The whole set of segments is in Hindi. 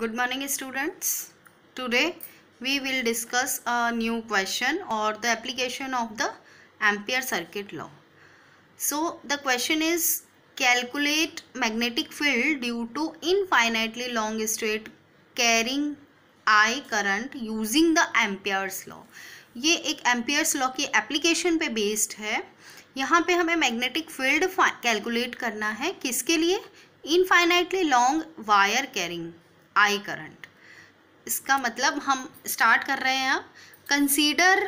good morning students today we will discuss a new question or the application of the ampere circuit law so the question is calculate magnetic field due to infinitely long straight carrying i current using the ampere's law ये एक एम्पियर्स लॉ की एप्लीकेशन पे बेस्ड है यहाँ पे हमें मैग्नेटिक फील्ड कैलकुलेट करना है किसके लिए infinitely long wire carrying I current इसका मतलब हम स्टार्ट कर रहे हैं अब consider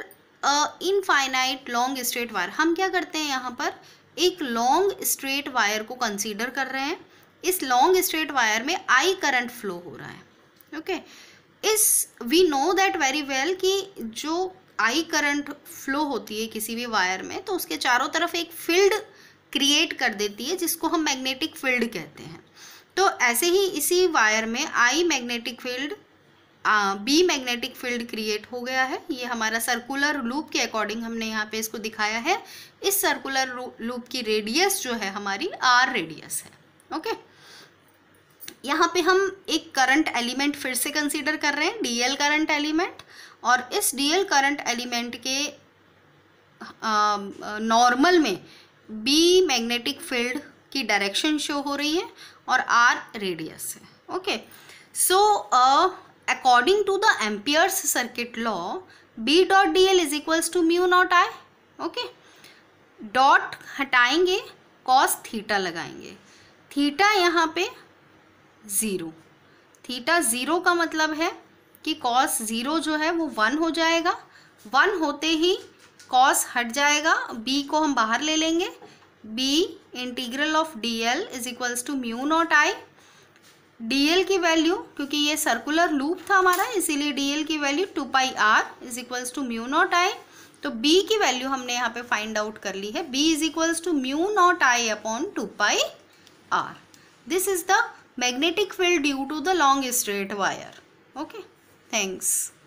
infinite long straight wire हम क्या करते हैं यहाँ पर एक लॉन्ग स्ट्रेट वायर को कंसीडर कर रहे हैं इस लॉन्ग स्ट्रेट वायर में आई करंट फ्लो हो रहा है ओके इस we know that very well कि जो आई करंट फ्लो होती है किसी भी वायर में तो उसके चारों तरफ एक फील्ड क्रिएट कर देती है जिसको हम मैग्नेटिक फील्ड कहते हैं तो ऐसे ही इसी वायर में I magnetic field B magnetic field create हो गया है ये हमारा सर्कुलर लूप के अकॉर्डिंग हमने यहाँ पे इसको दिखाया है इस सर्कुलर लूप की रेडियस जो है हमारी आर रेडियस है ओके यहाँ पे हम एक करंट एलिमेंट फिर से कंसीडर कर रहे हैं डीएल करंट एलिमेंट और इस डीएल करंट एलिमेंट के नॉर्मल में बी मैग्नेटिक फील्ड की डायरेक्शन शो हो रही है और आर रेडियस है okay so according to the Ampere's circuit law B dot D L is equals to mu naught I okay dot हटाएंगे कॉस थीटा लगाएंगे थीटा यहाँ पे ज़ीरो थीटा ज़ीरो का मतलब है कि कॉस ज़ीरो जो है वो वन हो जाएगा वन होते ही कॉस हट जाएगा बी को हम बाहर ले लेंगे B integral of D L is equals to mu naught I D L की वैल्यू क्योंकि ये सर्कुलर लूप था हमारा इसीलिए डी एल की value two pi R is equals to mu naught I तो b की वैल्यू हमने यहाँ पे फाइंड आउट कर ली है b is equals to mu naught I upon two pi R this is the magnetic field due to the long straight wire okay thanks